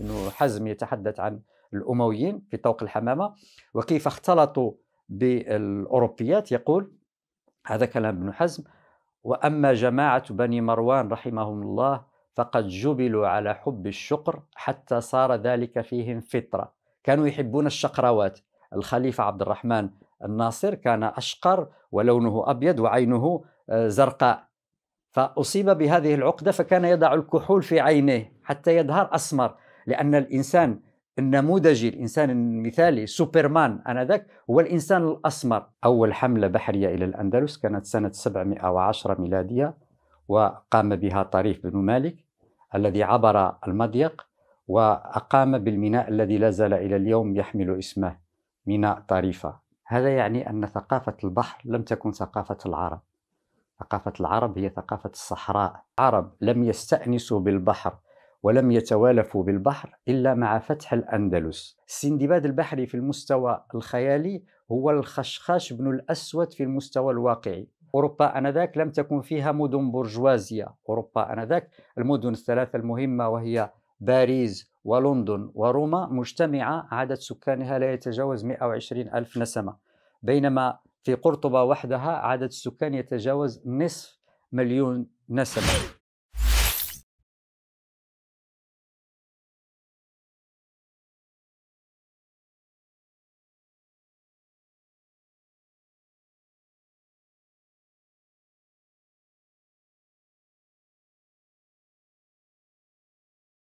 انه حزم يتحدث عن الامويين في طوق الحمامه وكيف اختلطوا بالاوروبيات يقول هذا كلام ابن حزم واما جماعه بني مروان رحمهم الله فقد جبلوا على حب الشقر حتى صار ذلك فيهم فطره كانوا يحبون الشقروات الخليفه عبد الرحمن الناصر كان اشقر ولونه ابيض وعينه آه، زرقاء فاصيب بهذه العقده فكان يضع الكحول في عينيه حتى يظهر اسمر لأن الإنسان النموذجي الإنسان المثالي سوبرمان آنذاك هو الإنسان الأسمر أول حملة بحرية إلى الأندلس كانت سنة 710 ميلادية وقام بها طريف بن مالك الذي عبر المضيق وأقام بالميناء الذي لا زال إلى اليوم يحمل اسمه ميناء طريفة هذا يعني أن ثقافة البحر لم تكن ثقافة العرب ثقافة العرب هي ثقافة الصحراء العرب لم يستأنسوا بالبحر ولم يتوالفوا بالبحر إلا مع فتح الأندلس السندباد البحري في المستوى الخيالي هو الخشخاش بن الأسود في المستوى الواقعي أوروبا أنذاك لم تكن فيها مدن برجوازية أوروبا أنذاك المدن الثلاثة المهمة وهي باريس ولندن وروما مجتمعة عدد سكانها لا يتجاوز 120 ألف نسمة بينما في قرطبة وحدها عدد السكان يتجاوز نصف مليون نسمة